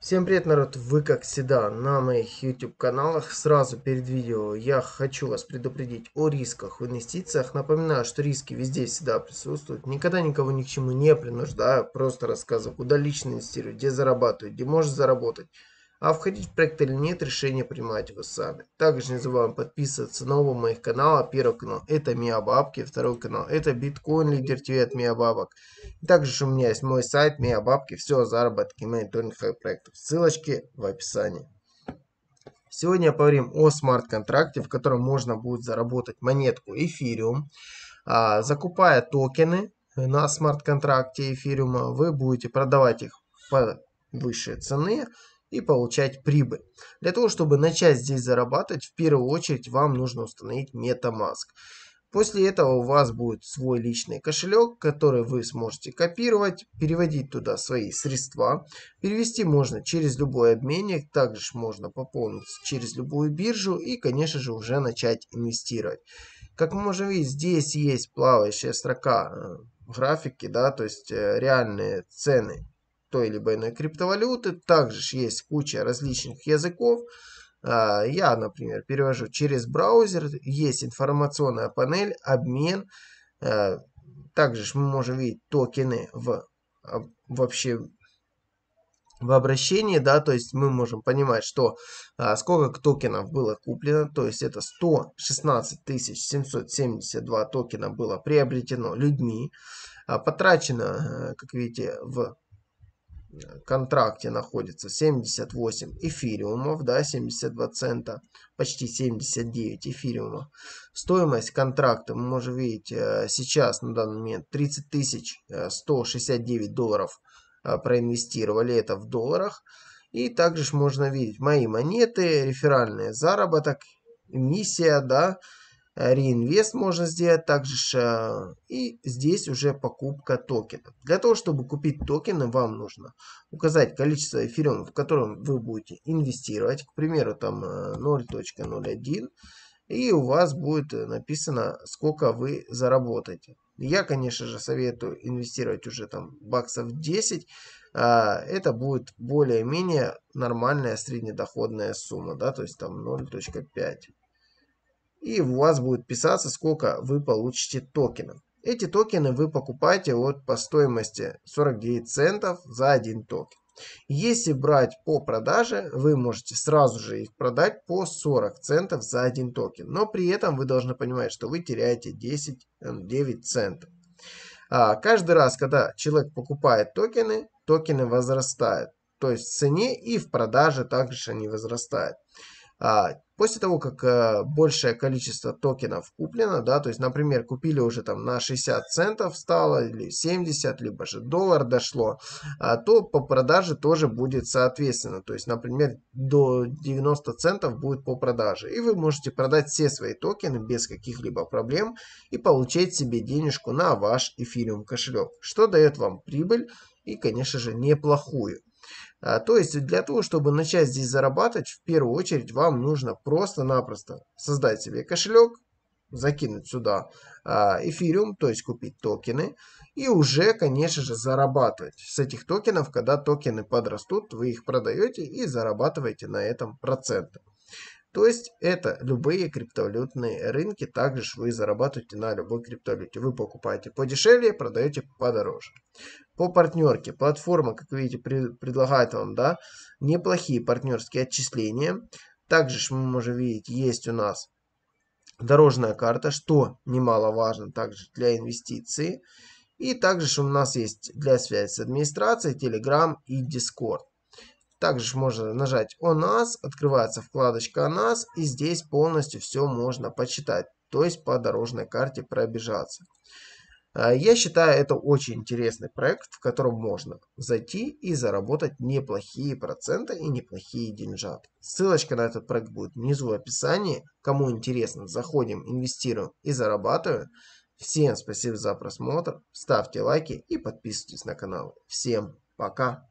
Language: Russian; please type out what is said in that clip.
Всем привет, народ! Вы, как всегда, на моих YouTube-каналах. Сразу перед видео я хочу вас предупредить о рисках в инвестициях. Напоминаю, что риски везде всегда присутствуют. Никогда никого ни к чему не принуждаю. Просто рассказываю, куда лично инвестирую, где зарабатываю, где можешь заработать. А входить в проект или нет, решение принимаете вы сами. Также не забываем подписываться на оба моих канала. Первый канал это Миа Бабки, второй канал это Биткоин Лидер ТВ от Миа Бабок. И также у меня есть мой сайт Миа Бабки, все о заработке мониторинг проектов. Ссылочки в описании. Сегодня поговорим о смарт-контракте, в котором можно будет заработать монетку эфириум. А, закупая токены на смарт-контракте эфириума, вы будете продавать их по выше цены и получать прибыль. Для того, чтобы начать здесь зарабатывать, в первую очередь вам нужно установить MetaMask. После этого у вас будет свой личный кошелек, который вы сможете копировать, переводить туда свои средства. Перевести можно через любой обменник, также можно пополнить через любую биржу и, конечно же, уже начать инвестировать. Как мы можем видеть, здесь есть плавающая строка э, графики, да, то есть э, реальные цены той либо иной криптовалюты. Также есть куча различных языков. А, я, например, перевожу через браузер. Есть информационная панель, обмен. А, также мы можем видеть токены в, а, вообще в обращении, да, то есть мы можем понимать, что сколько токенов было куплено, то есть это 116 772 токена было приобретено людьми, потрачено, э, как видите, в контракте находится 78 эфириумов, да, 72 цента, почти 79 эфириумов. Стоимость контракта, мы можем видеть, э, сейчас на данный момент 30 169 долларов э, проинвестировали это в долларах. И также можно видеть мои монеты, реферальные заработок, миссия, да, Э, реинвест можно сделать также. Э, и здесь уже покупка токена. Для того, чтобы купить токены, вам нужно указать количество эфириумов, в котором вы будете инвестировать. К примеру, там 0.01. Э, и у вас будет написано, сколько вы заработаете. Я, конечно же, советую инвестировать уже там баксов 10. А, это будет более-менее нормальная среднедоходная сумма, да, то есть там 0.5 и у вас будет писаться, сколько вы получите токенов. Эти токены вы покупаете вот по стоимости 49 центов за один токен. Если брать по продаже, вы можете сразу же их продать по 40 центов за один токен. Но при этом вы должны понимать, что вы теряете 10, 9 центов. А каждый раз, когда человек покупает токены, токены возрастают. То есть в цене и в продаже также они возрастают. А, после того, как э, большее количество токенов куплено, да, то есть, например, купили уже там на 60 центов стало, или 70, либо же доллар дошло, а, то по продаже тоже будет соответственно. То есть, например, до 90 центов будет по продаже. И вы можете продать все свои токены без каких-либо проблем и получить себе денежку на ваш эфириум кошелек, что дает вам прибыль и, конечно же, неплохую. А, то есть для того, чтобы начать здесь зарабатывать, в первую очередь вам нужно просто-напросто создать себе кошелек, закинуть сюда а, эфириум, то есть купить токены, и уже, конечно же, зарабатывать с этих токенов, когда токены подрастут, вы их продаете и зарабатываете на этом процентом. То есть это любые криптовалютные рынки. Также вы зарабатываете на любой криптовалюте. Вы покупаете подешевле, продаете подороже. По партнерке. Платформа, как видите, предлагает вам да, неплохие партнерские отчисления. Также мы можем видеть, есть у нас дорожная карта, что немаловажно также для инвестиций. И также у нас есть для связи с администрацией Telegram и Discord. Также можно нажать «О нас», открывается вкладочка «О нас», и здесь полностью все можно почитать, то есть по дорожной карте пробежаться. А, я считаю, это очень интересный проект, в котором можно зайти и заработать неплохие проценты и неплохие деньжат. Ссылочка на этот проект будет внизу в описании. Кому интересно, заходим, инвестируем и зарабатываем. Всем спасибо за просмотр, ставьте лайки и подписывайтесь на канал. Всем пока!